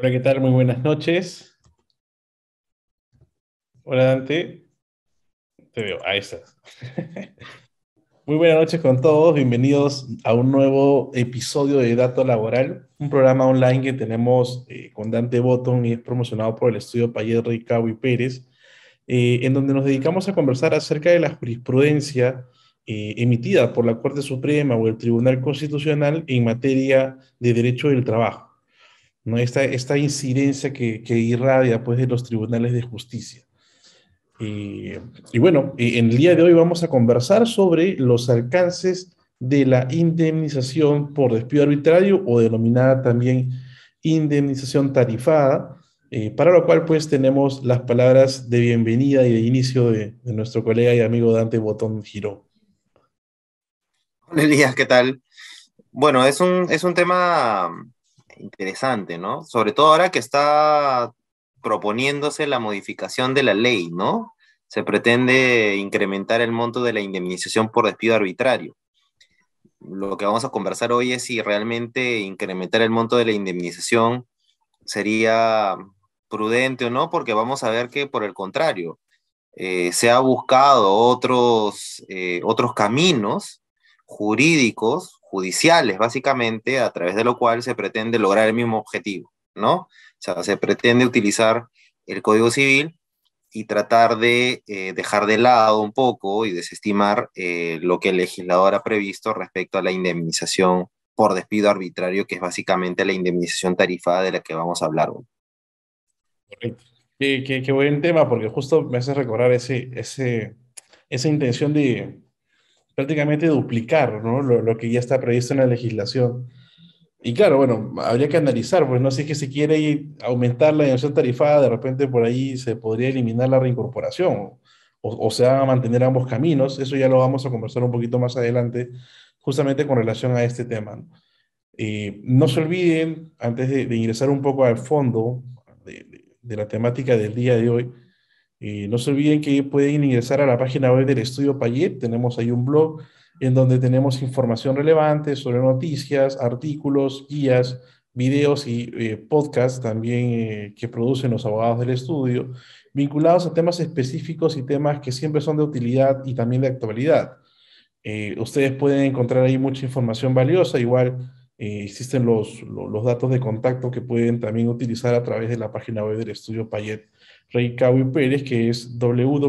Hola, ¿qué tal? Muy buenas noches. Hola, Dante. Te veo, ahí estás. Muy buenas noches con todos, bienvenidos a un nuevo episodio de Dato Laboral, un programa online que tenemos eh, con Dante Botón y es promocionado por el estudio Payet Cabo y Pérez, eh, en donde nos dedicamos a conversar acerca de la jurisprudencia eh, emitida por la Corte Suprema o el Tribunal Constitucional en materia de derecho del trabajo. ¿no? esta, esta incidencia que, que irradia pues, de los tribunales de justicia. Y, bueno, en el día de hoy vamos a conversar sobre los alcances de la indemnización por despido arbitrario o denominada también indemnización tarifada, eh, para lo cual pues tenemos las palabras de bienvenida y de inicio de, nuestro colega y amigo Dante Botón Giró. Hola Elías, ¿qué tal? Bueno, es un, es un tema interesante, ¿no? Sobre todo ahora que está proponiéndose la modificación de la ley, ¿no? Se pretende incrementar el monto de la indemnización por despido arbitrario. Lo que vamos a conversar hoy es si realmente incrementar el monto de la indemnización sería prudente o no, porque vamos a ver que por el contrario, eh, se ha buscado otros, eh, otros caminos jurídicos judiciales, básicamente, a través de lo cual se pretende lograr el mismo objetivo, ¿no? O sea, se pretende utilizar el Código Civil y tratar de eh, dejar de lado un poco y desestimar eh, lo que el legislador ha previsto respecto a la indemnización por despido arbitrario, que es básicamente la indemnización tarifada de la que vamos a hablar hoy. Correcto. Qué, buen tema, porque justo me hace recordar ese, ese, esa intención de, prácticamente duplicar ¿no? lo, que ya está previsto en la legislación. Y claro, bueno, habría que analizar, pues no sé si es que se quiere aumentar la inversión tarifada, de repente por ahí se podría eliminar la reincorporación o, se van a mantener ambos caminos, eso ya lo vamos a conversar un poquito más adelante, justamente con relación a este tema. no eh, se olviden, antes de, ingresar un poco al fondo de la temática del día de hoy, eh, no se olviden que pueden ingresar a la página web del estudio Payet, tenemos ahí un blog en donde tenemos información relevante sobre noticias, artículos, guías, videos y eh, podcasts también eh, que producen los abogados del estudio, vinculados a temas específicos y temas que siempre son de utilidad y también de actualidad. ustedes pueden encontrar ahí mucha información valiosa, igual existen los, datos de contacto que pueden también utilizar a través de la página web del estudio Payet Rey y Pérez, que es www.prcp.com.pe.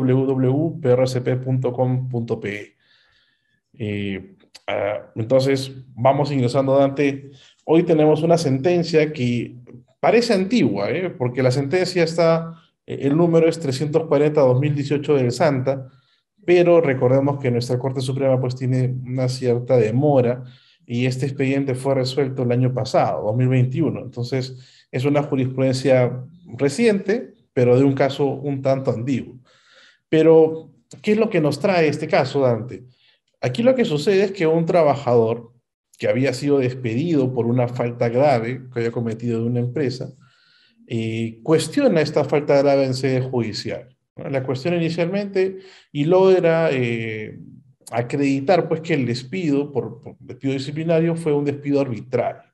Eh, ah, entonces, vamos ingresando, Dante. Hoy tenemos una sentencia que parece antigua, ¿eh? porque la sentencia está, eh, el número es 340-2018 del Santa, pero recordemos que nuestra Corte Suprema pues tiene una cierta demora y este expediente fue resuelto el año pasado, 2021. Entonces, es una jurisprudencia reciente pero de un caso un tanto antiguo. Pero, ¿qué es lo que nos trae este caso, Dante? Aquí lo que sucede es que un trabajador que había sido despedido por una falta grave que había cometido de una empresa, eh, cuestiona esta falta grave en sede judicial. La cuestión inicialmente y logra eh, acreditar pues, que el despido por, despido disciplinario fue un despido arbitrario,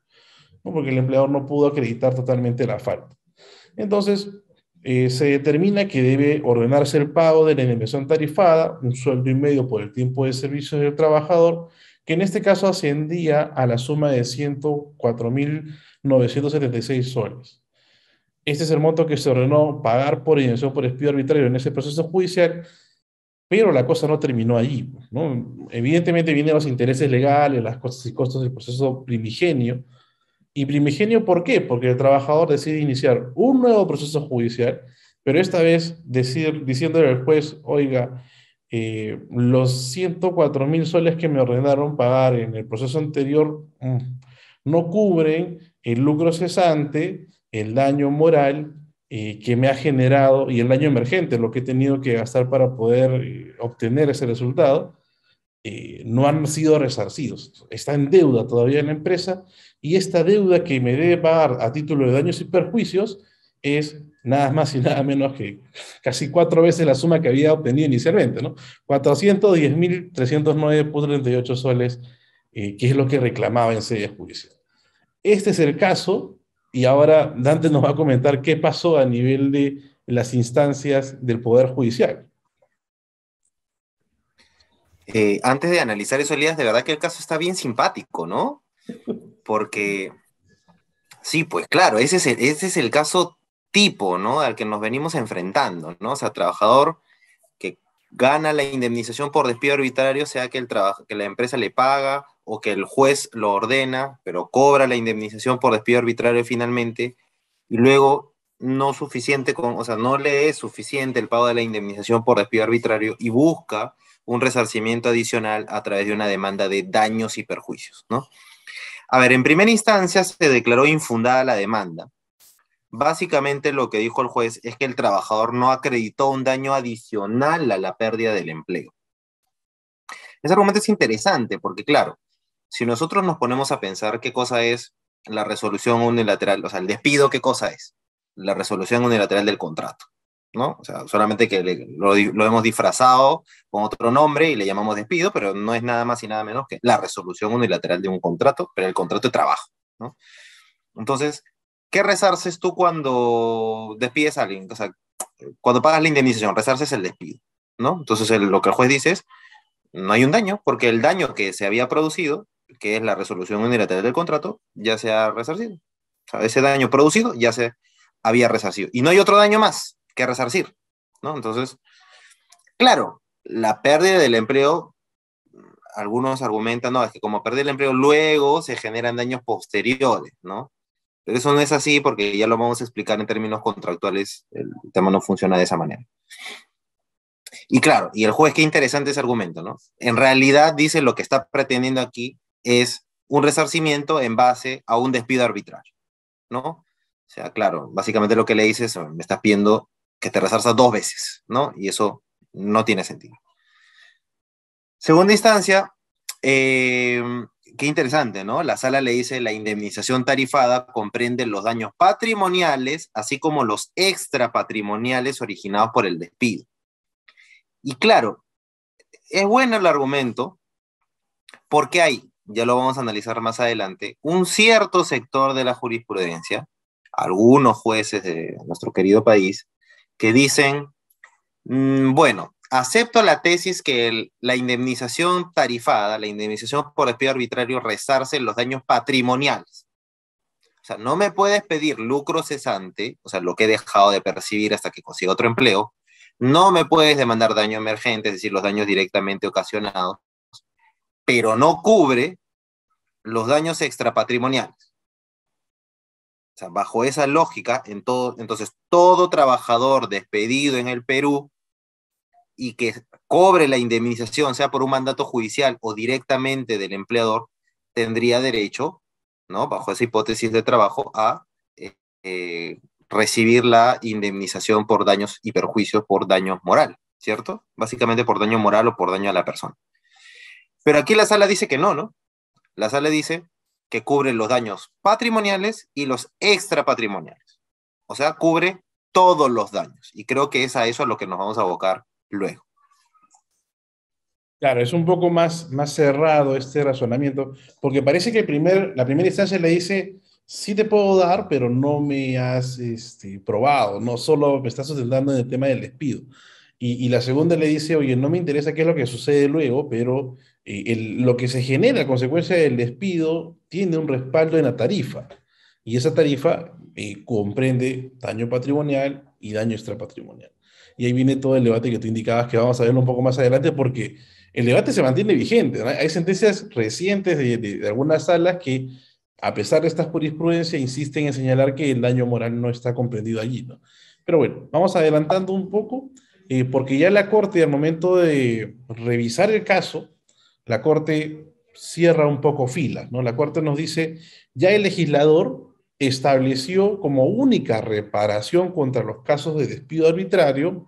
¿no? porque el empleador no pudo acreditar totalmente la falta. Entonces, eh, se determina que debe ordenarse el pago de la indemnización tarifada, un sueldo y medio por el tiempo de servicio del trabajador, que en este caso ascendía a la suma de 104.976 soles. Este es el monto que se ordenó pagar por indemnización por despido arbitrario en ese proceso judicial, pero la cosa no terminó allí. Evidentemente vienen los intereses legales, las costas y costos del proceso primigenio, y primigenio, ¿por qué? Porque el trabajador decide iniciar un nuevo proceso judicial, pero esta vez decir, diciéndole al juez, oiga, eh, los 104 mil soles que me ordenaron pagar en el proceso anterior mm, no cubren el lucro cesante, el daño moral eh, que me ha generado y el daño emergente, lo que he tenido que gastar para poder eh, obtener ese resultado. Eh, no han sido resarcidos. Está en deuda todavía en la empresa y esta deuda que me debe pagar a título de daños y perjuicios es nada más y nada menos que casi cuatro veces la suma que había obtenido inicialmente, ¿no? 410.309.38 soles, eh, que es lo que reclamaba en sede judicial. Este es el caso y ahora Dante nos va a comentar qué pasó a nivel de las instancias del Poder Judicial. Eh, antes de analizar eso, Elías, de verdad que el caso está bien simpático, ¿no? Porque, sí, pues claro, ese es el, caso tipo, ¿no? Al que nos venimos enfrentando, ¿no? O sea, trabajador que gana la indemnización por despido arbitrario, sea que, el que la empresa le paga o que el juez lo ordena, pero cobra la indemnización por despido arbitrario finalmente, y luego no suficiente con, o sea, no le es suficiente el pago de la indemnización por despido arbitrario y busca un resarcimiento adicional a través de una demanda de daños y perjuicios, ¿no? A ver, en primera instancia se declaró infundada la demanda. Básicamente lo que dijo el juez es que el trabajador no acreditó un daño adicional a la pérdida del empleo. Ese argumento es interesante porque, claro, si nosotros nos ponemos a pensar qué cosa es la resolución unilateral, o sea, el despido, qué cosa es la resolución unilateral del contrato solamente que lo, hemos disfrazado con otro nombre y le llamamos despido, pero no es nada más y nada menos que la resolución unilateral de un contrato, pero el contrato de trabajo, Entonces, ¿qué resarces tú cuando despides a alguien? O sea, cuando pagas la indemnización, rezarces el despido, ¿no? Entonces, lo que el juez dice es, no hay un daño, porque el daño que se había producido, que es la resolución unilateral del contrato, ya se ha resarcido. ese daño producido ya se había resarcido. Y no hay otro daño más que resarcir, ¿no? Entonces, claro, la pérdida del empleo, algunos argumentan, no, es que como perder el empleo, luego se generan daños posteriores, ¿no? Pero eso no es así porque ya lo vamos a explicar en términos contractuales, el tema no funciona de esa manera. Y claro, y el juez, qué interesante ese argumento, ¿no? En realidad dice lo que está pretendiendo aquí es un resarcimiento en base a un despido arbitrario, ¿no? O sea, claro, básicamente lo que le dices, me estás pidiendo que te resarzas dos veces, ¿no? Y eso no tiene sentido. Segunda instancia, em, qué interesante, ¿no? La sala le dice la indemnización tarifada comprende los daños patrimoniales, así como los extra patrimoniales originados por el despido. Y claro, es bueno el argumento porque hay, ya lo vamos a analizar más adelante, un cierto sector de la jurisprudencia, algunos jueces de nuestro querido país, que dicen, mm, bueno, acepto la tesis que la indemnización tarifada, la indemnización por despido arbitrario, resarce los daños patrimoniales. O sea, no me puedes pedir lucro cesante, o sea, lo que he dejado de percibir hasta que consiga otro empleo. No me puedes demandar daño emergente, es decir, los daños directamente ocasionados, pero no cubre los daños extrapatrimoniales. O sea, bajo esa lógica, entonces todo trabajador despedido en el Perú y que cobre la indemnización, sea por un mandato judicial o directamente del empleador, tendría derecho, ¿no? bajo esa hipótesis de trabajo, a eh, eh, recibir la indemnización por daños y perjuicios por daño moral, ¿cierto? Básicamente por daño moral o por daño a la persona. Pero aquí la sala dice que no, ¿no? La sala dice, que cubre los daños patrimoniales y los extrapatrimoniales. O sea, cubre todos los daños. Y creo que es a eso a lo que nos vamos a abocar luego. Claro, es un poco más, más cerrado este razonamiento, porque parece que el primer, la primera instancia le dice, sí te puedo dar, pero no me has este, probado, no solo me estás sustentando en el tema del despido. Y, la segunda le dice, oye, no me interesa qué es lo que sucede luego, pero eh, lo que se genera a consecuencia del despido tiene un respaldo en la tarifa. Y esa tarifa eh, comprende daño patrimonial y daño extrapatrimonial. Y ahí viene todo el debate que tú indicabas, que vamos a verlo un poco más adelante, porque el debate se mantiene vigente. Hay sentencias recientes de, de, algunas salas que a pesar de esta jurisprudencia, insisten en señalar que el daño moral no está comprendido allí. ¿no? Pero bueno, vamos adelantando un poco eh, porque ya la Corte al momento de revisar el caso, la Corte cierra un poco filas, ¿no? La Corte nos dice, ya el legislador estableció como única reparación contra los casos de despido arbitrario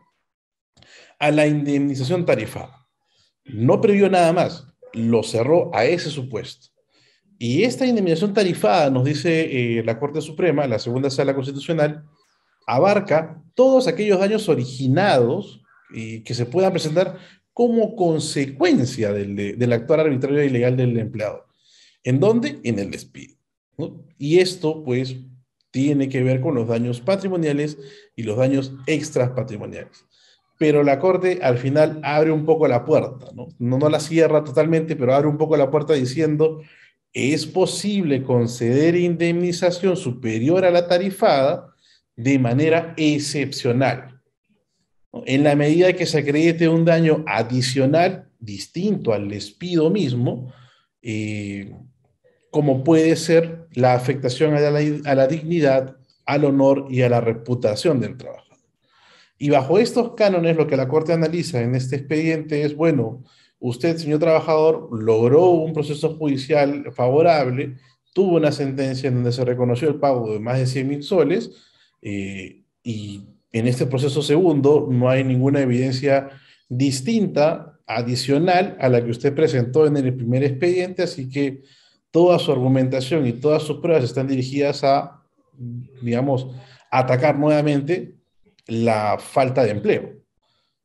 a la indemnización tarifada. No previó nada más, lo cerró a ese supuesto. Y esta indemnización tarifada, nos dice eh, la Corte Suprema, la segunda sala constitucional, abarca todos aquellos daños originados y que se puedan presentar como consecuencia del, del actuar arbitrario e ilegal del empleado. ¿En dónde? En el despido. Y esto, pues, tiene que ver con los daños patrimoniales y los daños extras patrimoniales. Pero la Corte al final abre un poco la puerta, No, no la cierra totalmente, pero abre un poco la puerta diciendo, es posible conceder indemnización superior a la tarifada de manera excepcional. En la medida que se acredite un daño adicional, distinto al despido mismo, eh, como puede ser la afectación a la, a la dignidad, al honor y a la reputación del trabajador Y bajo estos cánones, lo que la Corte analiza en este expediente es, bueno, usted, señor trabajador, logró un proceso judicial favorable, tuvo una sentencia en donde se reconoció el pago de más de 100 mil soles, eh, y en este proceso segundo no hay ninguna evidencia distinta, adicional a la que usted presentó en el primer expediente, así que toda su argumentación y todas sus pruebas están dirigidas a, digamos, atacar nuevamente la falta de empleo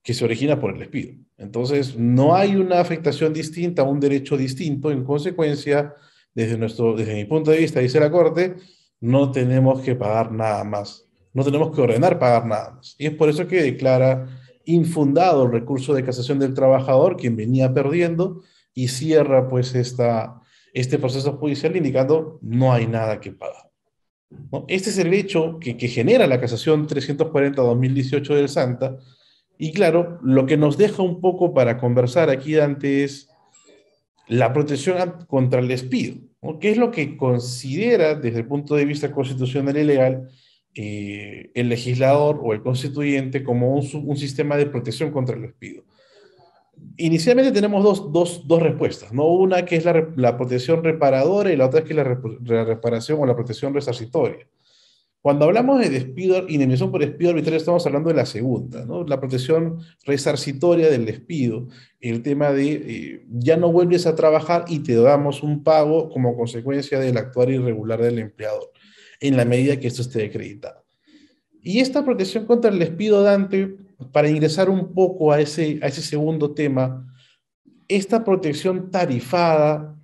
que se origina por el despido. Entonces, no hay una afectación distinta, un derecho distinto. En consecuencia, desde, nuestro, desde mi punto de vista, dice la Corte, no tenemos que pagar nada más, no tenemos que ordenar pagar nada más. Y es por eso que declara infundado el recurso de casación del trabajador, quien venía perdiendo, y cierra pues esta, este proceso judicial indicando no hay nada que pagar. Este es el hecho que, que genera la casación 340-2018 del Santa. Y claro, lo que nos deja un poco para conversar aquí, antes es la protección contra el despido. ¿Qué es lo que considera desde el punto de vista constitucional y legal eh, el legislador o el constituyente como un, sistema de protección contra el despido? Inicialmente tenemos dos, respuestas, Una que es la, protección reparadora y la otra que es la reparación o la protección resarcitoria. Cuando hablamos de despido, y indemnización por despido arbitrario, estamos hablando de la segunda, la protección resarcitoria del despido, el tema de eh, ya no vuelves a trabajar y te damos un pago como consecuencia del actuar irregular del empleador, en la medida que esto esté acreditado. Y esta protección contra el despido, Dante, para ingresar un poco a ese, a ese segundo tema, esta protección tarifada,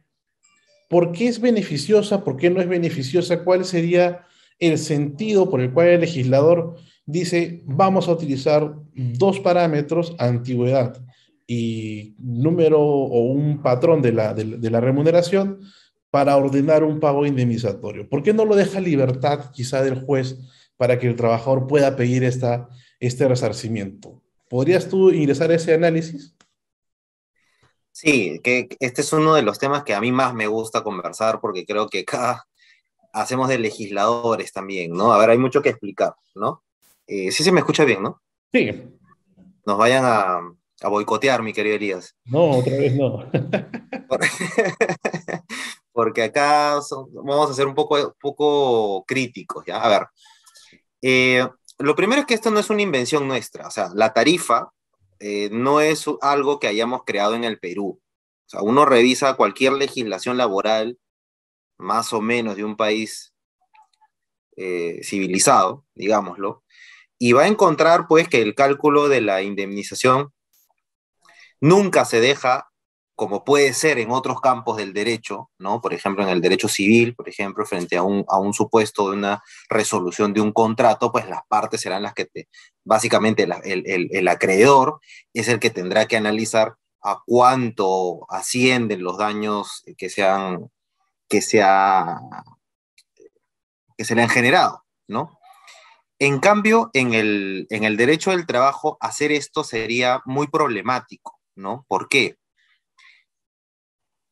¿por qué es beneficiosa? ¿Por qué no es beneficiosa? ¿Cuál sería el sentido por el cual el legislador dice vamos a utilizar dos parámetros, antigüedad y número o un patrón de la, remuneración para ordenar un pago indemnizatorio. ¿Por qué no lo deja libertad quizá del juez para que el trabajador pueda pedir esta, este resarcimiento? ¿Podrías tú ingresar a ese análisis? Sí, que este es uno de los temas que a mí más me gusta conversar porque creo que cada, hacemos de legisladores también, ¿no? A ver, hay mucho que explicar, ¿no? Eh, sí se me escucha bien, ¿no? Sí. Nos vayan a, boicotear, mi querido Elías. No, otra vez no. Porque acá vamos a ser un poco, críticos, ¿ya? A ver. Eh, lo primero es que esto no es una invención nuestra, o sea, la tarifa eh, no es algo que hayamos creado en el Perú. O sea, uno revisa cualquier legislación laboral más o menos de un país eh, civilizado, digámoslo, y va a encontrar pues que el cálculo de la indemnización nunca se deja como puede ser en otros campos del derecho, ¿no? Por ejemplo, en el derecho civil, por ejemplo, frente a un, a un supuesto de una resolución de un contrato, pues las partes serán las que, básicamente, el, el acreedor es el que tendrá que analizar a cuánto ascienden los daños que se han que se, que se le han generado, ¿no? En cambio, en el, derecho del trabajo, hacer esto sería muy problemático, ¿no? ¿Por qué?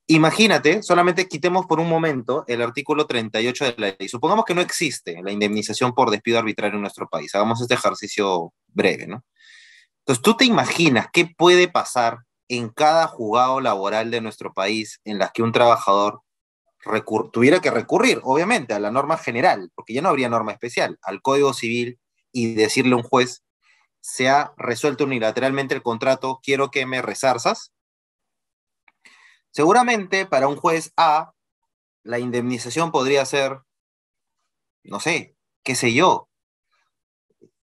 Imagínate, solamente quitemos por un momento el artículo 38 de la ley. Supongamos que no existe la indemnización por despido arbitrario en nuestro país. Hagamos este ejercicio breve, ¿no? Entonces, ¿tú te imaginas qué puede pasar en cada juzgado laboral de nuestro país en las que un trabajador tuviera que recurrir, obviamente, a la norma general, porque ya no habría norma especial, al Código Civil y decirle a un juez, se ha resuelto unilateralmente el contrato, quiero que me resarzas. Seguramente para un juez A, la indemnización podría ser, no sé, qué sé yo.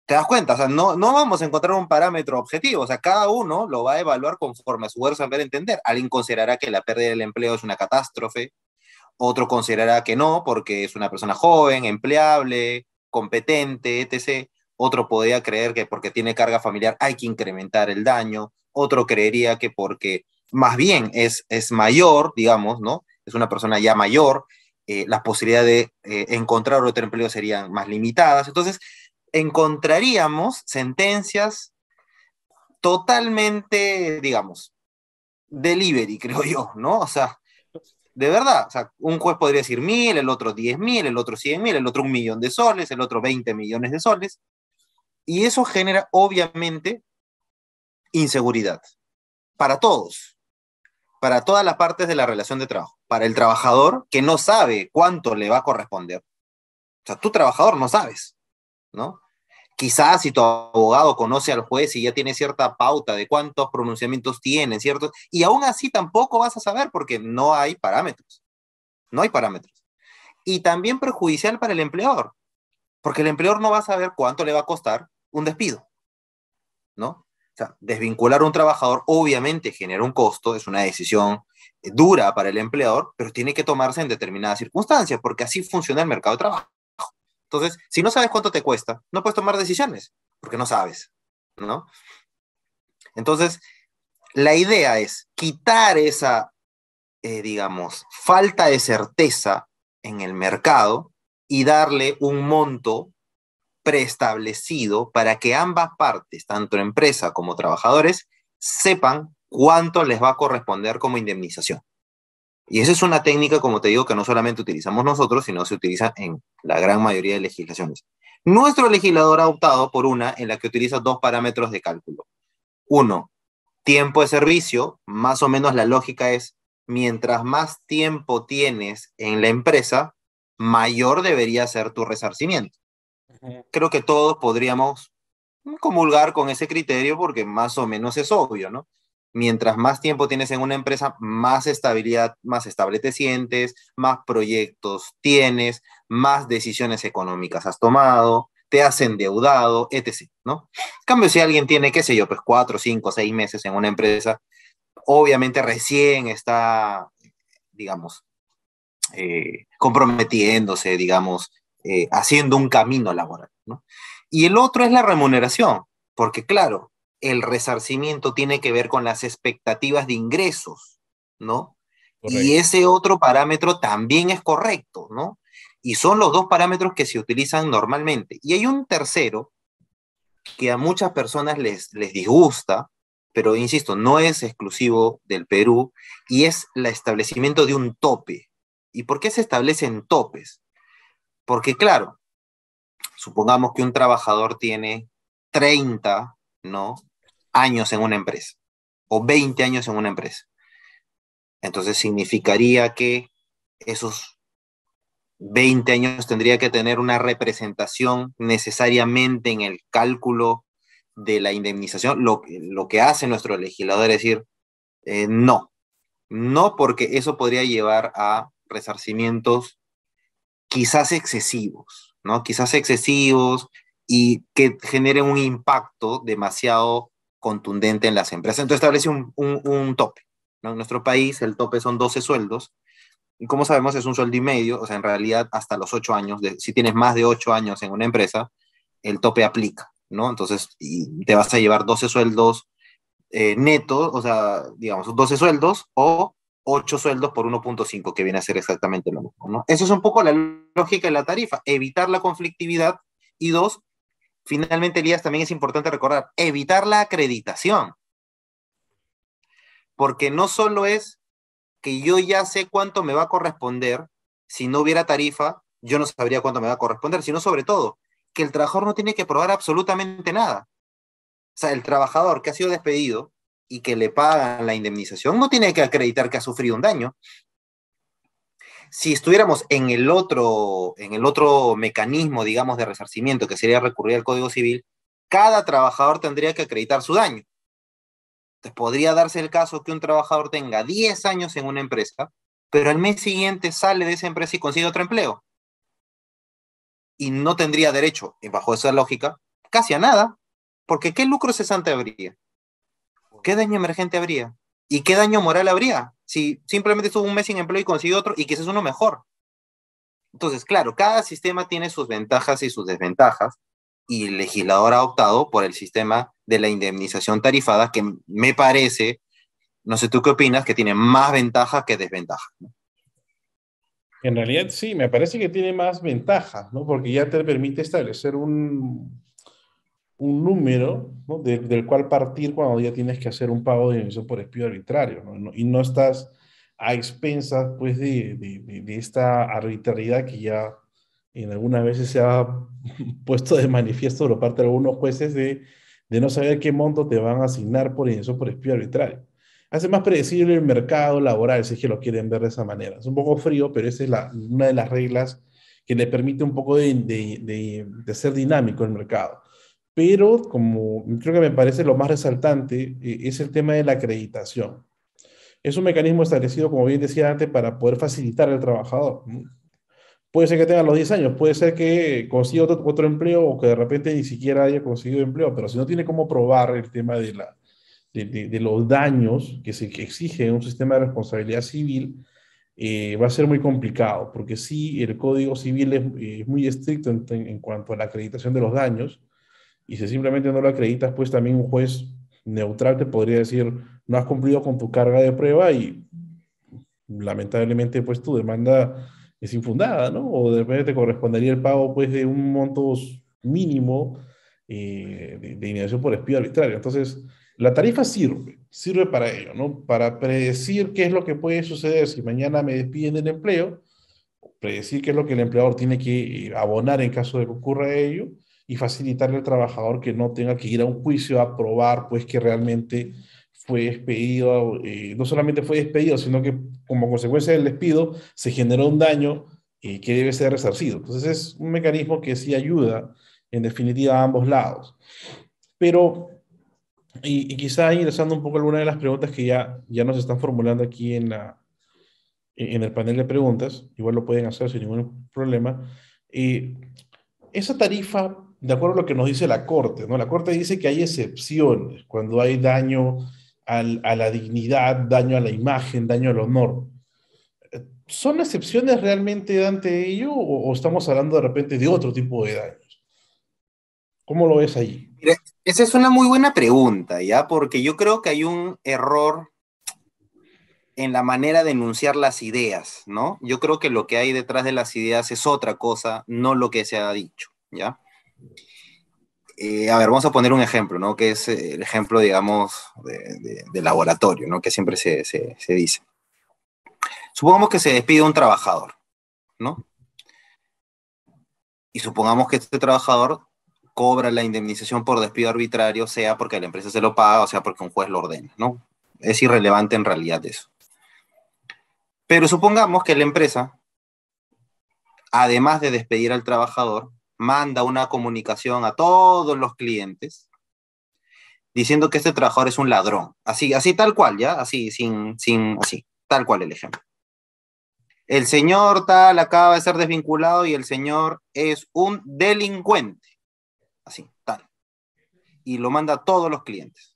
¿Te das cuenta? O sea, no, vamos a encontrar un parámetro objetivo. O sea, cada uno lo va a evaluar conforme a su fuerza de entender. Alguien considerará que la pérdida del empleo es una catástrofe, otro considerará que no, porque es una persona joven, empleable, competente, etc. Otro podría creer que porque tiene carga familiar hay que incrementar el daño. Otro creería que porque más bien es, es mayor, digamos, ¿no? Es una persona ya mayor, eh, las posibilidades de eh, encontrar otro empleo serían más limitadas. Entonces, encontraríamos sentencias totalmente, digamos, delivery, creo yo, ¿no? O sea, de verdad, o sea, un juez podría decir mil, el otro diez mil, el otro cien mil, el otro un millón de soles, el otro veinte millones de soles. Y eso genera, obviamente, inseguridad para todos, para todas las partes de la relación de trabajo, para el trabajador que no sabe cuánto le va a corresponder. O sea, tu trabajador no sabes, ¿no? quizás si tu abogado conoce al juez y ya tiene cierta pauta de cuántos pronunciamientos tiene, ¿cierto? Y aún así tampoco vas a saber porque no hay parámetros. No hay parámetros. Y también perjudicial para el empleador, porque el empleador no va a saber cuánto le va a costar un despido, ¿no? O sea, desvincular a un trabajador obviamente genera un costo, es una decisión dura para el empleador, pero tiene que tomarse en determinadas circunstancias, porque así funciona el mercado de trabajo. Entonces, si no sabes cuánto te cuesta, no puedes tomar decisiones, porque no sabes, ¿no? Entonces, la idea es quitar esa, eh, digamos, falta de certeza en el mercado y darle un monto preestablecido para que ambas partes, tanto empresa como trabajadores, sepan cuánto les va a corresponder como indemnización. Y esa es una técnica, como te digo, que no solamente utilizamos nosotros, sino se utiliza en la gran mayoría de legislaciones. Nuestro legislador ha optado por una en la que utiliza dos parámetros de cálculo. Uno, tiempo de servicio, más o menos la lógica es, mientras más tiempo tienes en la empresa, mayor debería ser tu resarcimiento. Creo que todos podríamos comulgar con ese criterio porque más o menos es obvio, ¿no? mientras más tiempo tienes en una empresa, más estabilidad, más estable te sientes, más proyectos tienes, más decisiones económicas has tomado, te has endeudado, etc. En cambio, si alguien tiene, qué sé yo, pues cuatro, cinco, seis meses en una empresa, obviamente recién está, digamos, eh, comprometiéndose, digamos, eh, haciendo un camino laboral. Y el otro es la remuneración, porque claro, el resarcimiento tiene que ver con las expectativas de ingresos, ¿no? Y ese otro parámetro también es correcto, ¿no? Y son los dos parámetros que se utilizan normalmente. Y hay un tercero que a muchas personas les, les disgusta, pero insisto, no es exclusivo del Perú, y es el establecimiento de un tope. ¿Y por qué se establecen topes? Porque claro, supongamos que un trabajador tiene 30, ¿no? años en una empresa o 20 años en una empresa. Entonces significaría que esos 20 años tendría que tener una representación necesariamente en el cálculo de la indemnización, lo, que hace nuestro legislador es decir, eh, no, no porque eso podría llevar a resarcimientos quizás excesivos, ¿no? Quizás excesivos y que generen un impacto demasiado contundente en las empresas. Entonces establece un, tope. En nuestro país el tope son 12 sueldos. Y como sabemos es un sueldo y medio, o sea, en realidad hasta los 8 años, si tienes más de 8 años en una empresa, el tope aplica, ¿no? Entonces y te vas a llevar 12 sueldos eh, netos, o sea, digamos, 12 sueldos o 8 sueldos por 1.5, que viene a ser exactamente lo mismo, ¿no? Eso es un poco la lógica de la tarifa, evitar la conflictividad y dos, finalmente, Elías, también es importante recordar, evitar la acreditación. Porque no solo es que yo ya sé cuánto me va a corresponder, si no hubiera tarifa, yo no sabría cuánto me va a corresponder, sino sobre todo, que el trabajador no tiene que probar absolutamente nada. O sea, el trabajador que ha sido despedido y que le pagan la indemnización no tiene que acreditar que ha sufrido un daño, si estuviéramos en el otro, en el otro mecanismo, digamos, de resarcimiento, que sería recurrir al Código Civil, cada trabajador tendría que acreditar su daño. Entonces, podría darse el caso que un trabajador tenga 10 años en una empresa, pero al mes siguiente sale de esa empresa y consigue otro empleo. Y no tendría derecho, eh, bajo esa lógica, casi a nada, porque ¿qué lucro cesante habría? ¿Qué daño emergente habría? ¿Y qué daño moral habría? si simplemente estuvo un mes sin empleo y consiguió otro y es uno mejor. Entonces, claro, cada sistema tiene sus ventajas y sus desventajas y el legislador ha optado por el sistema de la indemnización tarifada que me parece, no sé tú qué opinas, que tiene más ventajas que desventajas. En realidad sí, me parece que tiene más ventajas, ¿no? porque ya te permite establecer un, un número del cual partir cuando ya tienes que hacer un pago de indemnización por espío arbitrario, y no estás a expensas pues, de, esta arbitrariedad que ya en algunas veces se ha puesto de manifiesto por parte de algunos jueces de, no saber qué monto te van a asignar por indemnización por espío arbitrario. Hace más predecible el mercado laboral, si es que lo quieren ver de esa manera. Es un poco frío, pero esa es una de las reglas que le permite un poco de, ser dinámico el mercado pero como creo que me parece lo más resaltante eh, es el tema de la acreditación. Es un mecanismo establecido, como bien decía antes, para poder facilitar al trabajador. Puede ser que tenga los 10 años, puede ser que consiga otro, otro empleo o que de repente ni siquiera haya conseguido empleo, pero si no tiene cómo probar el tema de, la, de, los daños que se exige un sistema de responsabilidad civil, eh, va a ser muy complicado, porque sí, el Código Civil es, muy estricto en cuanto a la acreditación de los daños, y si simplemente no lo acreditas, pues también un juez neutral te podría decir, no has cumplido con tu carga de prueba y lamentablemente pues tu demanda es infundada, ¿no? O de repente te correspondería el pago pues de un monto mínimo eh, de, indemnización por despido arbitrario. Entonces, la tarifa sirve, sirve para ello, ¿no? Para predecir qué es lo que puede suceder si mañana me despiden del empleo, predecir qué es lo que el empleador tiene que abonar en caso de que ocurra ello, y facilitarle al trabajador que no tenga que ir a un juicio a probar pues que realmente fue despedido, eh, no solamente fue despedido, sino que como consecuencia del despido se generó un daño eh, que debe ser resarcido. Entonces es un mecanismo que sí ayuda en definitiva a ambos lados. Pero, y, y quizá ingresando un poco a alguna de las preguntas que ya, ya nos están formulando aquí en, la, en el panel de preguntas, igual lo pueden hacer sin ningún problema, eh, esa tarifa de acuerdo a lo que nos dice la Corte, ¿no? La Corte dice que hay excepciones cuando hay daño a la dignidad, daño a la imagen, daño al honor. ¿Son excepciones realmente ante ello o, estamos hablando de repente de otro tipo de daños? ¿Cómo lo ves ahí? esa es una muy buena pregunta, ¿ya? Porque yo creo que hay un error en la manera de enunciar las ideas, ¿no? Yo creo que lo que hay detrás de las ideas es otra cosa, no lo que se ha dicho, ¿ya? Eh, a ver, vamos a poner un ejemplo, ¿no? Que es eh, el ejemplo, digamos, de, laboratorio, ¿no? Que siempre se, se, dice. Supongamos que se despide un trabajador, ¿no? Y supongamos que este trabajador cobra la indemnización por despido arbitrario, sea porque la empresa se lo paga o sea porque un juez lo ordena, ¿no? Es irrelevante en realidad eso. Pero supongamos que la empresa, además de despedir al trabajador, manda una comunicación a todos los clientes diciendo que este trabajador es un ladrón. Así, así tal cual, ¿ya? Así, sin, sin, así, tal cual el ejemplo. El señor tal acaba de ser desvinculado y el señor es un delincuente. Así, tal. Y lo manda a todos los clientes.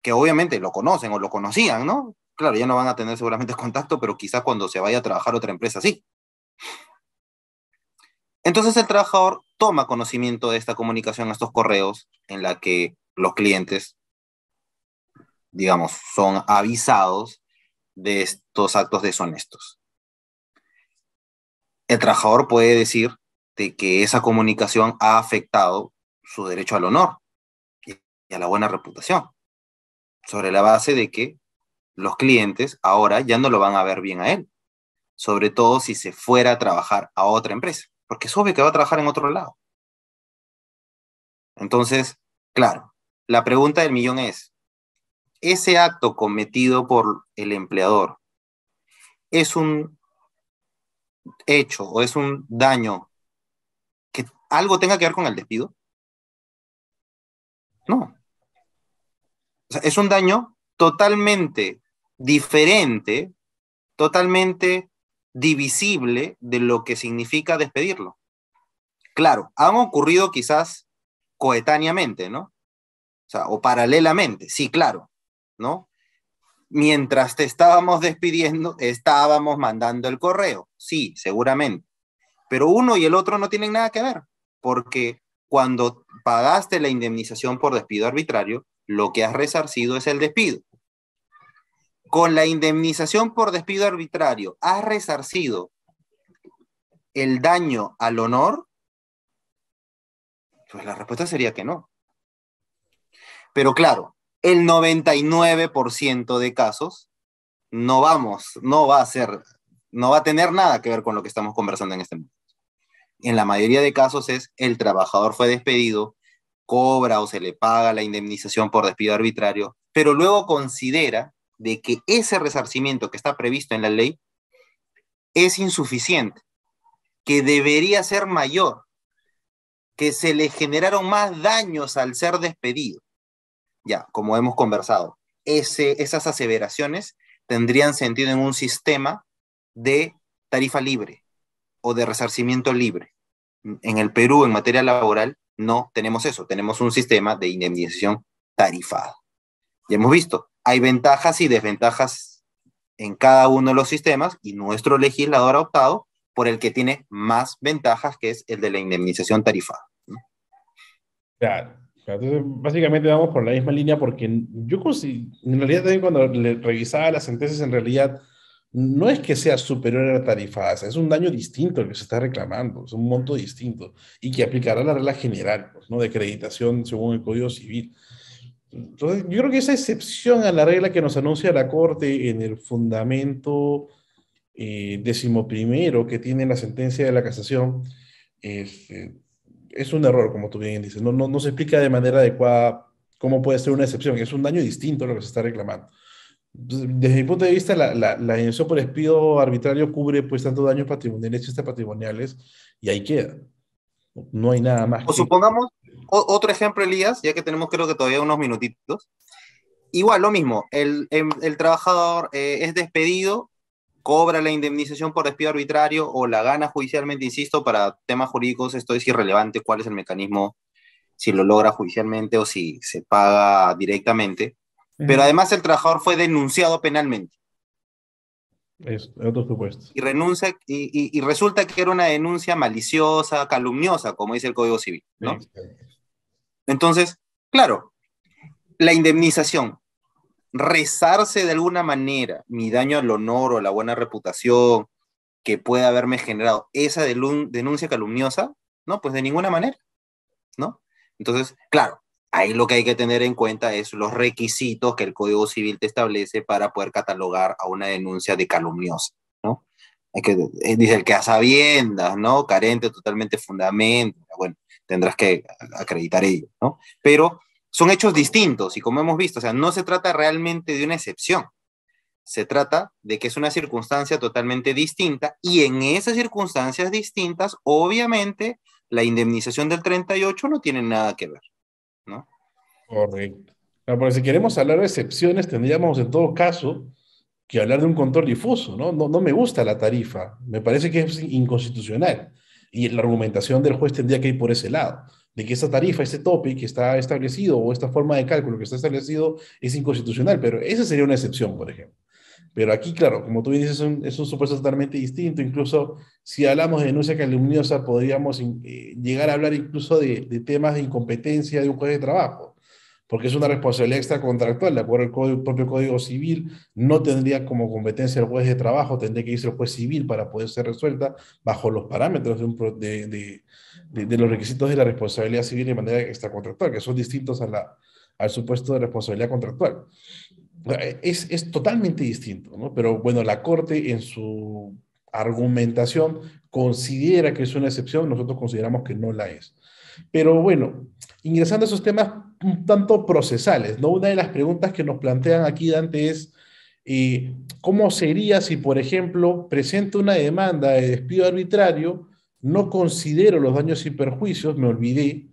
Que obviamente lo conocen o lo conocían, ¿no? Claro, ya no van a tener seguramente contacto, pero quizás cuando se vaya a trabajar otra empresa, sí. Entonces el trabajador toma conocimiento de esta comunicación, estos correos, en la que los clientes, digamos, son avisados de estos actos deshonestos. El trabajador puede decir de que esa comunicación ha afectado su derecho al honor y a la buena reputación, sobre la base de que los clientes ahora ya no lo van a ver bien a él, sobre todo si se fuera a trabajar a otra empresa porque es obvio que va a trabajar en otro lado. Entonces, claro, la pregunta del millón es, ¿ese acto cometido por el empleador es un hecho o es un daño que algo tenga que ver con el despido? No. es un daño totalmente diferente, totalmente divisible de lo que significa despedirlo. Claro, han ocurrido quizás coetáneamente, ¿no? O o paralelamente, sí, claro, ¿no? Mientras te estábamos despidiendo, estábamos mandando el correo, sí, seguramente. Pero uno y el otro no tienen nada que ver, porque cuando pagaste la indemnización por despido arbitrario, lo que has resarcido es el despido. Con la indemnización por despido arbitrario, ¿has resarcido el daño al honor? Pues la respuesta sería que no. Pero claro, el 99% de casos no vamos, no va a ser, no va a tener nada que ver con lo que estamos conversando en este momento. En la mayoría de casos es el trabajador fue despedido, cobra o se le paga la indemnización por despido arbitrario, pero luego considera de que ese resarcimiento que está previsto en la ley es insuficiente, que debería ser mayor, que se le generaron más daños al ser despedido. Ya, como hemos conversado, esas aseveraciones tendrían sentido en un sistema de tarifa libre o de resarcimiento libre. En el Perú, en materia laboral, no tenemos eso, tenemos un sistema de indemnización tarifada. Ya hemos visto, hay ventajas y desventajas en cada uno de los sistemas y nuestro legislador ha optado por el que tiene más ventajas, que es el de la indemnización tarifada. Claro. básicamente vamos por la misma línea porque yo en realidad también cuando le revisaba las sentencias, en realidad no es que sea superior a la tarifada, es un daño distinto el que se está reclamando, es un monto distinto y que aplicará la regla general pues, ¿no? de acreditación según el Código Civil. Entonces, yo creo que esa excepción a la regla que nos anuncia la Corte en el fundamento eh, decimoprimero que tiene la sentencia de la casación este, es, un error, como tú bien dices. No, no, se explica de manera adecuada cómo puede ser una excepción. que Es un daño distinto a lo que se está reclamando. Desde mi punto de vista, la, la, por despido arbitrario cubre pues tanto daños patrimoniales, chistes patrimoniales, y ahí queda. No hay nada más. O supongamos otro ejemplo, Elías, ya que tenemos creo que todavía unos minutitos. Igual, lo mismo, el, em, trabajador eh, es despedido, cobra la indemnización por despido arbitrario o la gana judicialmente, insisto, para temas jurídicos esto es irrelevante cuál es el mecanismo, si lo logra judicialmente o si se paga directamente. Pero además el trabajador fue denunciado penalmente. Es otro supuesto. Y, renuncia, y, resulta que era una denuncia maliciosa, calumniosa, como dice el Código Civil. ¿no? Entonces, claro, la indemnización, rezarse de alguna manera mi daño al honor o la buena reputación que pueda haberme generado esa denuncia calumniosa, no, pues de ninguna manera, ¿no? Entonces, claro, ahí lo que hay que tener en cuenta es los requisitos que el Código Civil te establece para poder catalogar a una denuncia de calumniosa, ¿no? que, eh, dice el que a sabiendas, ¿no? Carente totalmente fundamento, bueno, tendrás que acreditar ello, ¿no? Pero son hechos distintos y como hemos visto, o sea, no se trata realmente de una excepción. Se trata de que es una circunstancia totalmente distinta y en esas circunstancias distintas, obviamente, la indemnización del 38 no tiene nada que ver. Correcto. Ah, porque si queremos hablar de excepciones, tendríamos en todo caso que hablar de un control difuso, ¿no? ¿no? No, me gusta la tarifa, me parece que es inconstitucional. Y la argumentación del juez tendría que ir por ese lado, de que esa tarifa, ese topic que está establecido o esta forma de cálculo que está establecido es inconstitucional, pero esa sería una excepción, por ejemplo. Pero aquí, claro, como tú dices, es un, supuesto totalmente distinto. Incluso si hablamos de denuncia calumniosa, podríamos eh, llegar a hablar incluso de temas de incompetencia de un juez de trabajo porque es una responsabilidad extracontractual, de acuerdo al código, propio Código Civil, no tendría como competencia el juez de trabajo, tendría que irse el juez civil para poder ser resuelta bajo los parámetros de, de los requisitos de la responsabilidad civil de manera extracontractual, que son distintos a la, al supuesto de responsabilidad contractual. E, es, es totalmente distinto, ¿no? Pero bueno, la Corte en su argumentación considera que es una excepción, nosotros consideramos que no la es. Pero bueno, ingresando a esos temas tanto procesales, ¿no? Una de las preguntas que nos plantean aquí, Dante, es eh, cómo sería si, por ejemplo, presento una demanda de despido arbitrario, no considero los daños y perjuicios, me olvidé,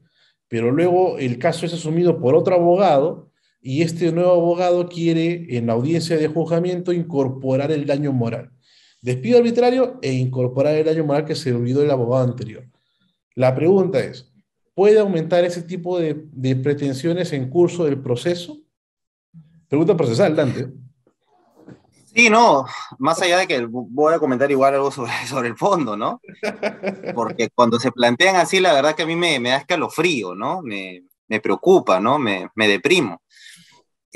pero luego el caso es asumido por otro abogado y este nuevo abogado quiere en la audiencia de juzgamiento incorporar el daño moral. Despido arbitrario e incorporar el daño moral que se olvidó el abogado anterior. La pregunta es, ¿Puede aumentar ese tipo de, pretensiones en curso del proceso? Pregunta procesal, Dante. Sí, no, más allá de que voy a comentar igual algo sobre, sobre el fondo, ¿no? Porque cuando se plantean así, la verdad que a mí me, da escalofrío, ¿no? Me, preocupa, ¿no? Me, me deprimo.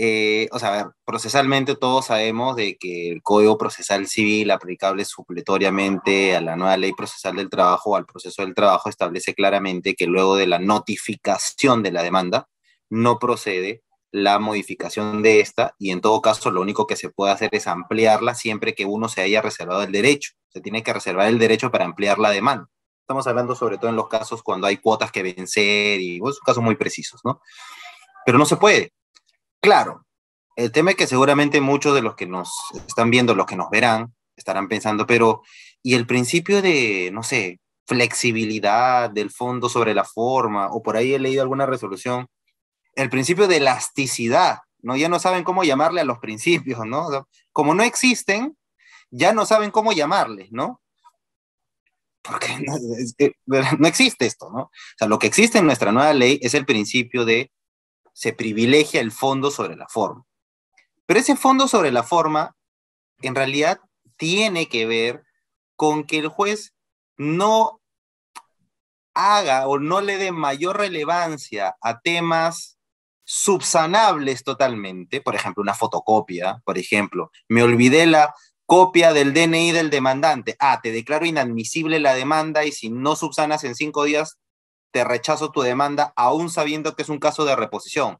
Eh, o sea, a ver, procesalmente todos sabemos de que el Código Procesal Civil aplicable supletoriamente a la nueva Ley Procesal del Trabajo, o al proceso del trabajo, establece claramente que luego de la notificación de la demanda no procede la modificación de esta y en todo caso lo único que se puede hacer es ampliarla siempre que uno se haya reservado el derecho. Se tiene que reservar el derecho para ampliar la demanda. Estamos hablando sobre todo en los casos cuando hay cuotas que vencer y son pues, casos muy precisos, ¿no? Pero no se puede Claro, el tema es que seguramente muchos de los que nos están viendo, los que nos verán, estarán pensando, pero, ¿y el principio de, no sé, flexibilidad del fondo sobre la forma, o por ahí he leído alguna resolución, el principio de elasticidad, ¿no? Ya no saben cómo llamarle a los principios, ¿no? como no existen, ya no saben cómo llamarles, ¿no? Porque no, no, existe esto, ¿no? O sea, lo que existe en nuestra nueva ley es el principio de se privilegia el fondo sobre la forma. Pero ese fondo sobre la forma, en realidad, tiene que ver con que el juez no haga o no le dé mayor relevancia a temas subsanables totalmente, por ejemplo, una fotocopia, por ejemplo, me olvidé la copia del DNI del demandante, ah, te declaro inadmisible la demanda y si no subsanas en cinco días, te rechazo tu demanda aún sabiendo que es un caso de reposición.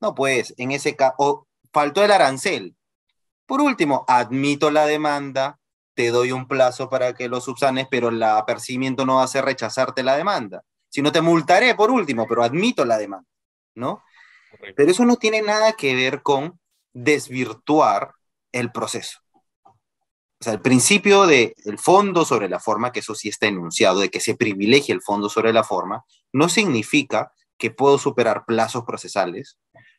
No, pues en ese caso, faltó el arancel. Por último, admito la demanda, te doy un plazo para que lo subsanes, pero el apercibimiento no hace rechazarte la demanda, Si no, te multaré por último, pero admito la demanda, ¿no? Pero eso no tiene nada que ver con desvirtuar el proceso o sea, el principio del fondo sobre la forma, que eso sí está enunciado, de que se privilegie el fondo sobre la forma, no significa que puedo superar plazos procesales,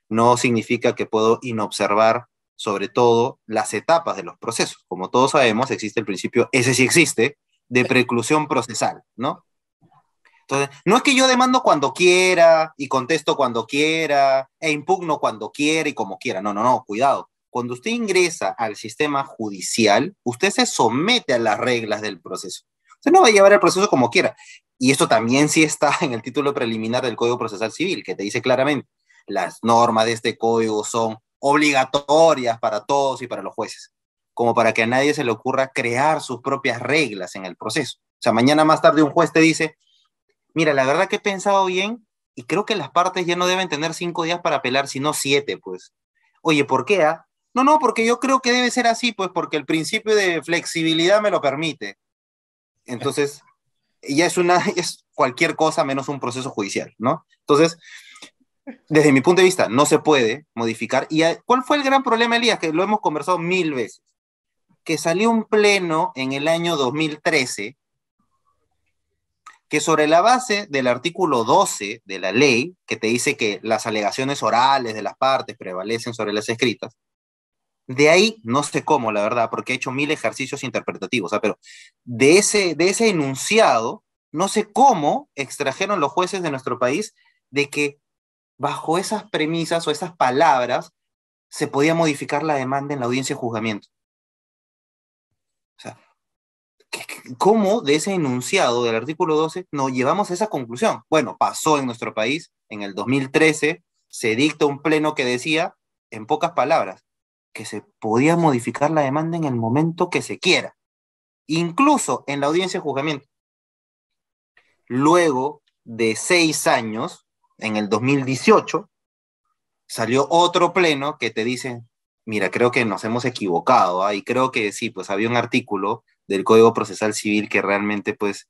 no significa que puedo inobservar sobre todo las etapas de los procesos. Como todos sabemos, existe el principio, ese sí existe, de preclusión procesal, ¿no? Entonces, no es que yo demando cuando quiera y contesto cuando quiera e impugno cuando quiera y como quiera, no, no, no, cuidado cuando usted ingresa al sistema judicial, usted se somete a las reglas del proceso. Usted no va a llevar el proceso como quiera. Y esto también sí está en el título preliminar del Código Procesal Civil, que te dice claramente, las normas de este código son obligatorias para todos y para los jueces, como para que a nadie se le ocurra crear sus propias reglas en el proceso. O sea, mañana más tarde un juez te dice, mira, la verdad que he pensado bien y creo que las partes ya no deben tener cinco días para apelar, sino siete, pues. Oye, ¿por qué? Ah? No, no, porque yo creo que debe ser así, pues porque el principio de flexibilidad me lo permite. Entonces, ya es una, es cualquier cosa menos un proceso judicial, ¿no? Entonces, desde mi punto de vista, no se puede modificar. ¿Y ah, cuál fue el gran problema, Elías? Que lo hemos conversado mil veces. Que salió un pleno en el año 2013 que sobre la base del artículo 12 de la ley, que te dice que las alegaciones orales de las partes prevalecen sobre las escritas, de ahí, no sé cómo, la verdad, porque he hecho mil ejercicios interpretativos, pero de ese, de ese enunciado, no sé cómo extrajeron los jueces de nuestro país de que bajo esas premisas o esas palabras se podía modificar la demanda en la audiencia de juzgamiento. O sea, ¿cómo de ese enunciado del artículo 12 nos llevamos a esa conclusión? Bueno, pasó en nuestro país, en el 2013 se dicta un pleno que decía, en pocas palabras, que se podía modificar la demanda en el momento que se quiera, incluso en la audiencia de juzgamiento. Luego de seis años, en el 2018, salió otro pleno que te dice, mira, creo que nos hemos equivocado, ahí creo que sí, pues había un artículo del Código Procesal Civil que realmente pues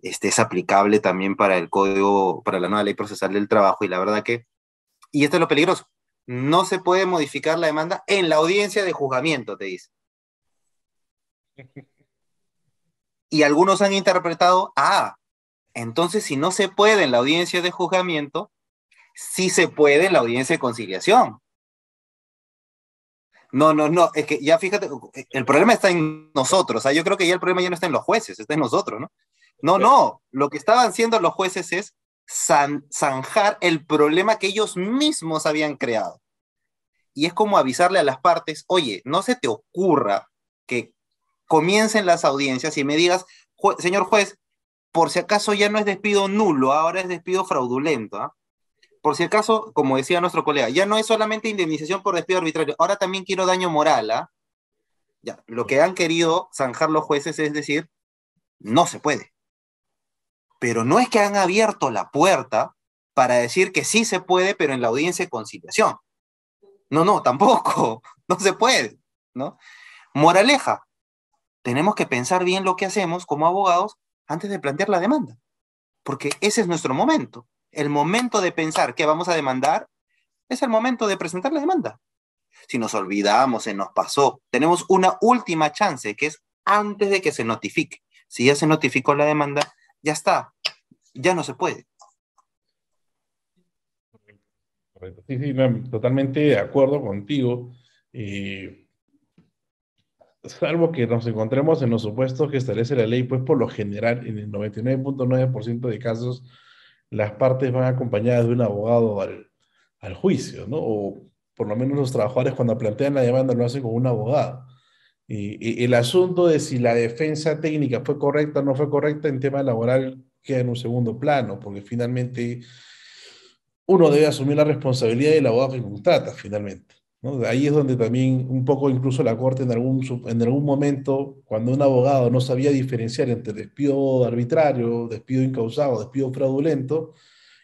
este es aplicable también para el código, para la nueva ley procesal del trabajo y la verdad que, y esto es lo peligroso, no se puede modificar la demanda en la audiencia de juzgamiento, te dice. Y algunos han interpretado, ah, entonces si no se puede en la audiencia de juzgamiento, sí se puede en la audiencia de conciliación. No, no, no, es que ya fíjate, el problema está en nosotros, yo creo que ya el problema ya no está en los jueces, está en nosotros, ¿no? No, no, lo que estaban haciendo los jueces es zanjar el problema que ellos mismos habían creado. Y es como avisarle a las partes, oye, no se te ocurra que comiencen las audiencias y me digas, señor juez, por si acaso ya no es despido nulo, ahora es despido fraudulento. ¿ah? Por si acaso, como decía nuestro colega, ya no es solamente indemnización por despido arbitrario, ahora también quiero daño moral. ¿ah? Ya, lo que han querido zanjar los jueces es decir, no se puede pero no es que han abierto la puerta para decir que sí se puede, pero en la audiencia de conciliación. No, no, tampoco, no se puede, ¿no? Moraleja, tenemos que pensar bien lo que hacemos como abogados antes de plantear la demanda, porque ese es nuestro momento. El momento de pensar qué vamos a demandar es el momento de presentar la demanda. Si nos olvidamos, se nos pasó, tenemos una última chance que es antes de que se notifique. Si ya se notificó la demanda, ya está, ya no se puede. Sí, sí, totalmente de acuerdo contigo. Eh, salvo que nos encontremos en los supuestos que establece la ley, pues por lo general, en el 99.9% de casos, las partes van acompañadas de un abogado al, al, juicio, ¿no? O por lo menos los trabajadores cuando plantean la demanda lo hacen con un abogado. Y, el asunto de si la defensa técnica fue correcta o no fue correcta en tema laboral queda en un segundo plano, porque finalmente uno debe asumir la responsabilidad del abogado que contrata, finalmente. Ahí es donde también un poco incluso la Corte en algún momento, cuando un abogado no sabía diferenciar entre despido arbitrario, despido incausado, despido fraudulento,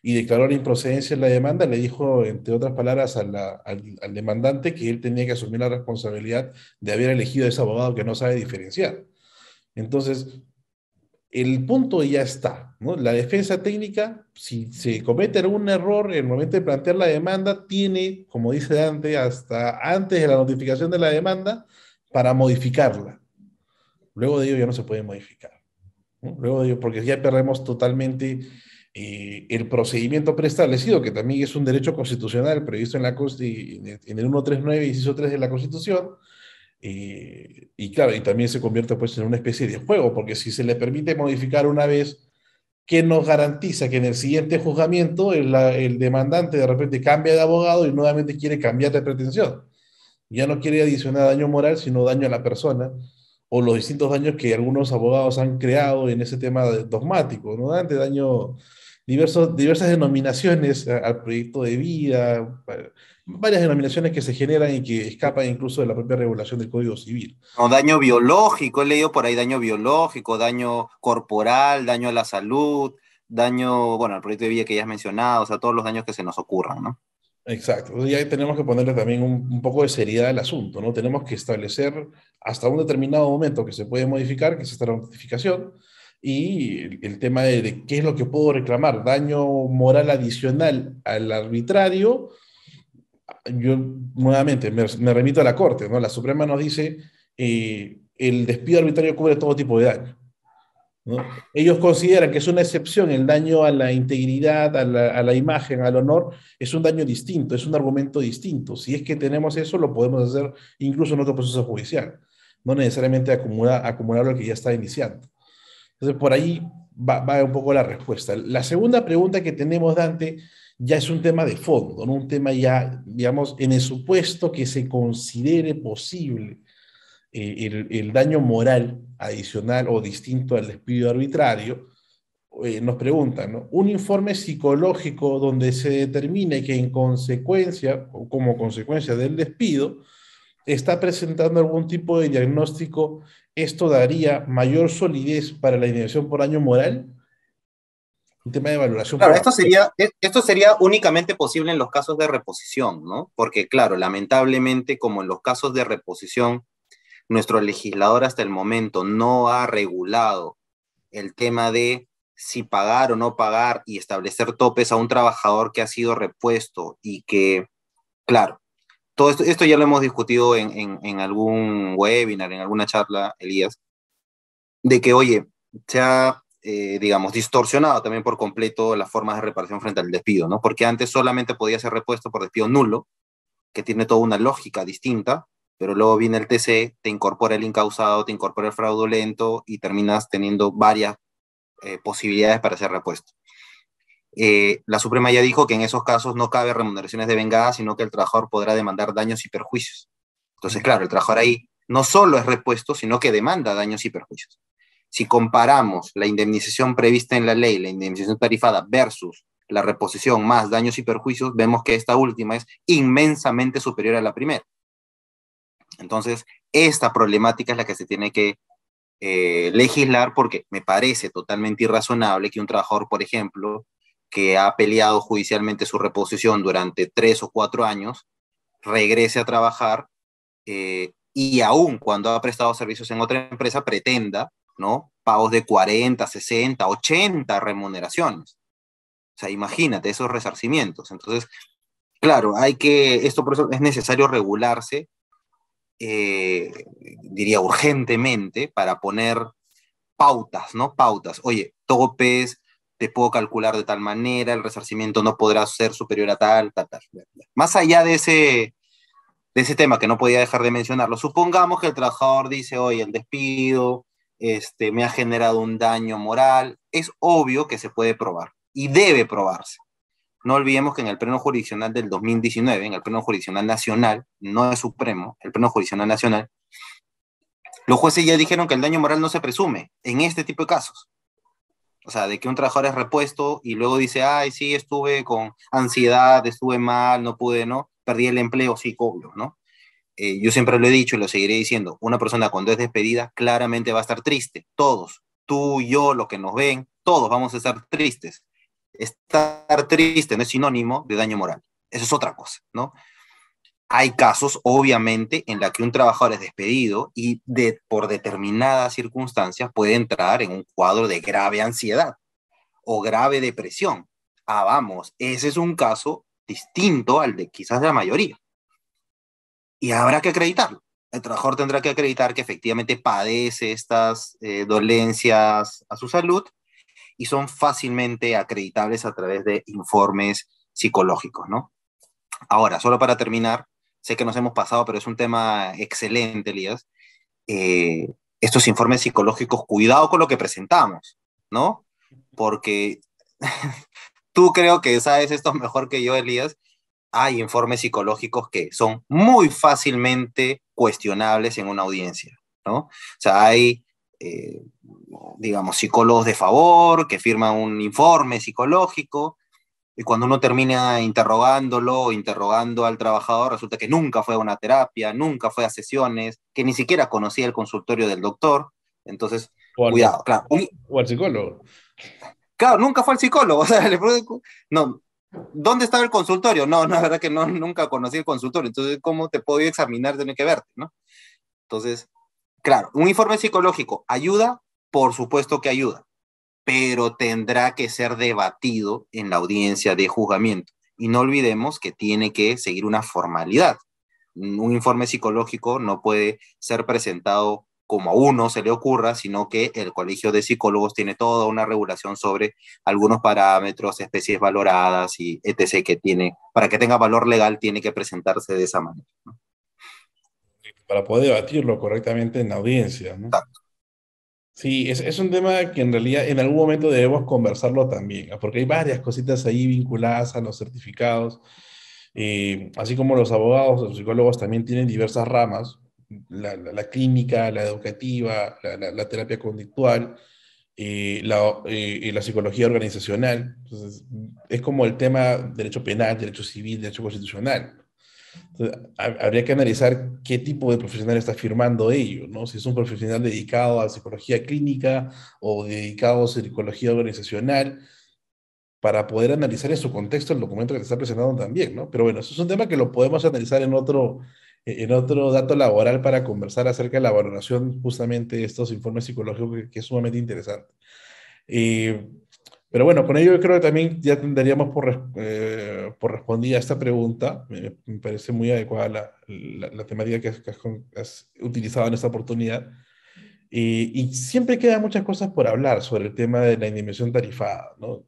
y declaró la improcedencia en la demanda, le dijo, entre otras palabras, al, al, demandante que él tenía que asumir la responsabilidad de haber elegido a ese abogado que no sabe diferenciar. Entonces, el punto ya está. La defensa técnica, si se comete algún error en el momento de plantear la demanda, tiene, como dice Dante, hasta antes de la notificación de la demanda para modificarla. Luego de ello ya no se puede modificar. Luego de ello, porque ya perdemos totalmente eh, el procedimiento preestablecido, que también es un derecho constitucional previsto en, la, en el 139, inciso 3 de la Constitución, eh, y claro, y también se convierte pues en una especie de juego, porque si se le permite modificar una vez, ¿qué nos garantiza que en el siguiente juzgamiento el, el demandante de repente cambia de abogado y nuevamente quiere cambiar de pretensión? Ya no quiere adicionar daño moral, sino daño a la persona o los distintos daños que algunos abogados han creado en ese tema dogmático, ¿no? daño, diversos, diversas denominaciones al proyecto de vida, varias denominaciones que se generan y que escapan incluso de la propia regulación del Código Civil. O daño biológico, he leído por ahí daño biológico, daño corporal, daño a la salud, daño, bueno, al proyecto de vida que ya has mencionado, o sea, todos los daños que se nos ocurran, ¿no? Exacto. Y ahí tenemos que ponerle también un, poco de seriedad al asunto, ¿no? Tenemos que establecer hasta un determinado momento que se puede modificar, que es esta notificación, y el, tema de, qué es lo que puedo reclamar, daño moral adicional al arbitrario. Yo nuevamente me, remito a la Corte, ¿no? La Suprema nos dice, eh, el despido arbitrario cubre todo tipo de daño. Ellos consideran que es una excepción el daño a la integridad, a la, imagen, al honor, es un daño distinto, es un argumento distinto. Si es que tenemos eso, lo podemos hacer incluso en otro proceso judicial, no necesariamente acumular, acumular lo que ya está iniciando. Entonces, por ahí va, un poco la respuesta. La segunda pregunta que tenemos, Dante, ya es un tema de fondo, un tema ya, digamos, en el supuesto que se considere posible el, daño moral adicional o distinto al despido arbitrario, eh, nos preguntan, un informe psicológico donde se determine que en consecuencia o como consecuencia del despido está presentando algún tipo de diagnóstico, ¿esto daría mayor solidez para la indemnización por daño moral? Un tema de valoración. esto sería, e, esto sería únicamente posible en los casos de reposición, ¿no? Porque, claro, lamentablemente, como en los casos de reposición nuestro legislador hasta el momento no ha regulado el tema de si pagar o no pagar y establecer topes a un trabajador que ha sido repuesto y que, claro, todo esto, ya lo hemos discutido en, algún webinar, en alguna charla, Elías, de que, oye, se ha, eh, digamos, distorsionado también por completo las formas de reparación frente al despido, ¿no? Porque antes solamente podía ser repuesto por despido nulo, que tiene toda una lógica distinta, pero luego viene el TC, te incorpora el incausado, te incorpora el fraudulento y terminas teniendo varias eh, posibilidades para ser repuesto. Eh, la Suprema ya dijo que en esos casos no cabe remuneraciones de vengada, sino que el trabajador podrá demandar daños y perjuicios. Entonces, claro, el trabajador ahí no solo es repuesto, sino que demanda daños y perjuicios. Si comparamos la indemnización prevista en la ley, la indemnización tarifada versus la reposición más daños y perjuicios, vemos que esta última es inmensamente superior a la primera. Entonces, esta problemática es la que se tiene que eh, legislar porque me parece totalmente irrazonable que un trabajador, por ejemplo, que ha peleado judicialmente su reposición durante tres o cuatro años, regrese a trabajar eh, y aún cuando ha prestado servicios en otra empresa pretenda, ¿no? Pagos de 40, 60, 80 remuneraciones. O sea, imagínate esos resarcimientos. Entonces, claro, hay que, esto por eso es necesario regularse eh, diría, urgentemente para poner pautas, ¿no? Pautas. Oye, topes, te puedo calcular de tal manera, el resarcimiento no podrá ser superior a tal, tal, tal. Más allá de ese, de ese tema que no podía dejar de mencionarlo, supongamos que el trabajador dice, oye, el despido este, me ha generado un daño moral, es obvio que se puede probar y debe probarse. No olvidemos que en el Pleno Jurisdiccional del 2019, en el Pleno Jurisdiccional Nacional, no es Supremo, el Pleno Jurisdiccional Nacional, los jueces ya dijeron que el daño moral no se presume en este tipo de casos. O sea, de que un trabajador es repuesto y luego dice, ay, sí, estuve con ansiedad, estuve mal, no pude, ¿no? Perdí el empleo, sí, obvio, ¿no? Eh, yo siempre lo he dicho y lo seguiré diciendo, una persona cuando es despedida claramente va a estar triste, todos, tú, yo, los que nos ven, todos vamos a estar tristes. Estar triste no es sinónimo de daño moral. Eso es otra cosa, ¿no? Hay casos, obviamente, en la que un trabajador es despedido y de, por determinadas circunstancias puede entrar en un cuadro de grave ansiedad o grave depresión. Ah, vamos, ese es un caso distinto al de quizás la mayoría. Y habrá que acreditarlo. El trabajador tendrá que acreditar que efectivamente padece estas eh, dolencias a su salud y son fácilmente acreditables a través de informes psicológicos, ¿no? Ahora, solo para terminar, sé que nos hemos pasado, pero es un tema excelente, Elías. Eh, estos informes psicológicos, cuidado con lo que presentamos, ¿no? Porque tú creo que sabes esto mejor que yo, Elías. Hay informes psicológicos que son muy fácilmente cuestionables en una audiencia, ¿no? O sea, hay eh, digamos, psicólogos de favor, que firman un informe psicológico, y cuando uno termina interrogándolo, interrogando al trabajador, resulta que nunca fue a una terapia, nunca fue a sesiones, que ni siquiera conocía el consultorio del doctor. Entonces, cuidado, claro. o al psicólogo. Claro, nunca fue al psicólogo. O sea, no, ¿dónde estaba el consultorio? No, la verdad que no, nunca conocí el consultorio. Entonces, ¿cómo te puedo examinar? Tiene que verte, ¿no? Entonces, Claro, un informe psicológico ayuda, por supuesto que ayuda, pero tendrá que ser debatido en la audiencia de juzgamiento. Y no olvidemos que tiene que seguir una formalidad. Un informe psicológico no puede ser presentado como a uno se le ocurra, sino que el Colegio de Psicólogos tiene toda una regulación sobre algunos parámetros, especies valoradas y etc. que tiene, para que tenga valor legal, tiene que presentarse de esa manera para poder debatirlo correctamente en la audiencia. Sí, es, un tema que en realidad en algún momento debemos conversarlo también, porque hay varias cositas ahí vinculadas a los certificados. Eh, así como los abogados, los psicólogos también tienen diversas ramas, la, clínica, la educativa, la, terapia conductual, eh, eh la, psicología organizacional. Entonces, es como el tema derecho penal, derecho civil, derecho constitucional habría que analizar qué tipo de profesional está firmando ello, ¿no? Si es un profesional dedicado a psicología clínica o dedicado a psicología organizacional, para poder analizar en su contexto el documento que te está presentando también, ¿no? Pero bueno, eso es un tema que lo podemos analizar en otro, en otro dato laboral para conversar acerca de la valoración justamente de estos informes psicológicos, que, es sumamente interesante. Eh, pero bueno, con ello yo creo que también ya tendríamos por, eh, por respondida a esta pregunta. Me, parece muy adecuada la, la, temática que has, utilizado en esta oportunidad. Y, siempre quedan muchas cosas por hablar sobre el tema de la indemnización tarifada, ¿no?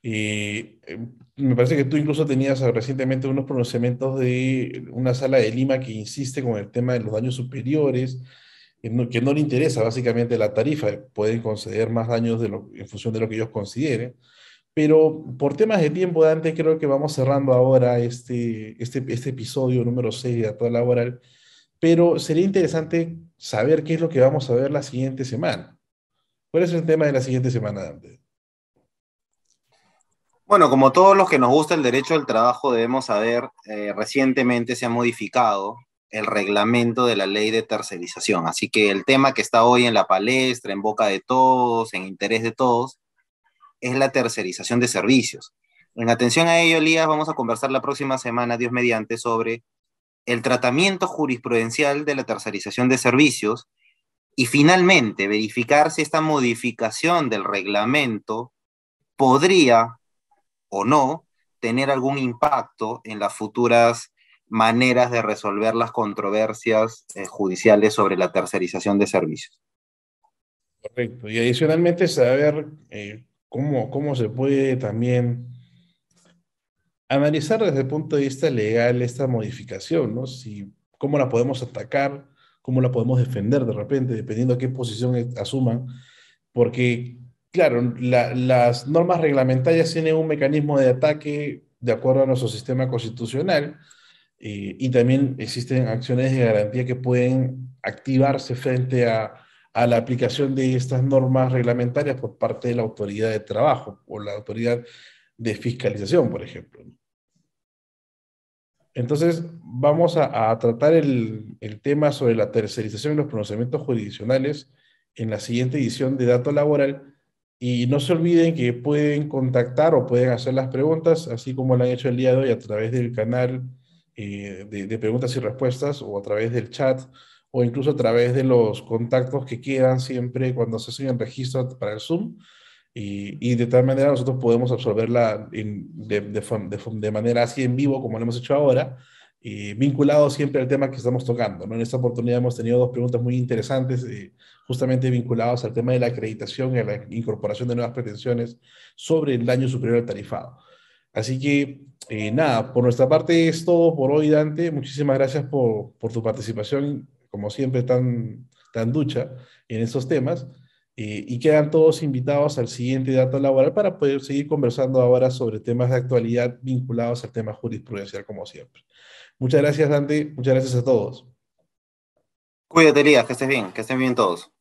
Y eh, me parece que tú incluso tenías recientemente unos pronunciamientos de una sala de Lima que insiste con el tema de los daños superiores, que no, le interesa básicamente la tarifa, pueden conceder más daños de en función de lo que ellos consideren. Pero por temas de tiempo, antes creo que vamos cerrando ahora este, este, este episodio número 6 de Laboral. Pero sería interesante saber qué es lo que vamos a ver la siguiente semana. ¿Cuál es el tema de la siguiente semana, Dante? Bueno, como todos los que nos gusta el derecho al trabajo, debemos saber, eh, recientemente se ha modificado el reglamento de la ley de tercerización. Así que el tema que está hoy en la palestra, en boca de todos, en interés de todos, es la tercerización de servicios. En atención a ello, Elías, vamos a conversar la próxima semana, Dios mediante, sobre el tratamiento jurisprudencial de la tercerización de servicios y finalmente verificar si esta modificación del reglamento podría o no tener algún impacto en las futuras maneras de resolver las controversias eh, judiciales sobre la tercerización de servicios. Correcto. Y adicionalmente saber eh, cómo, cómo se puede también analizar desde el punto de vista legal esta modificación, ¿no? Si, cómo la podemos atacar, cómo la podemos defender de repente, dependiendo a qué posición asuman, porque, claro, las normas reglamentarias tienen un mecanismo de ataque de acuerdo a nuestro sistema constitucional, eh, y también existen acciones de garantía que pueden activarse frente a, la aplicación de estas normas reglamentarias por parte de la autoridad de trabajo o la autoridad de fiscalización, por ejemplo. Entonces, vamos a, tratar el, tema sobre la tercerización de los pronunciamientos jurisdiccionales en la siguiente edición de Dato Laboral. Y no se olviden que pueden contactar o pueden hacer las preguntas, así como lo han hecho el día de hoy a través del canal eh, de, preguntas y respuestas o a través del chat o incluso a través de los contactos que quedan siempre cuando se hacen el registro para el Zoom. Y, de tal manera nosotros podemos absorberla de, manera así en vivo, como lo hemos hecho ahora, y vinculado siempre al tema que estamos tocando. En esta oportunidad hemos tenido dos preguntas muy interesantes, eh, justamente vinculadas al tema de la acreditación y la incorporación de nuevas pretensiones sobre el daño superior al tarifado. Así que eh, nada, por nuestra parte es todo por hoy, Dante. Muchísimas gracias por, tu participación, como siempre, tan, ducha en estos temas. Eh, y quedan todos invitados al siguiente dato laboral para poder seguir conversando ahora sobre temas de actualidad vinculados al tema jurisprudencial, como siempre. Muchas gracias, Dante. Muchas gracias a todos. Cuídate, Lía, que estés bien, que estén bien todos.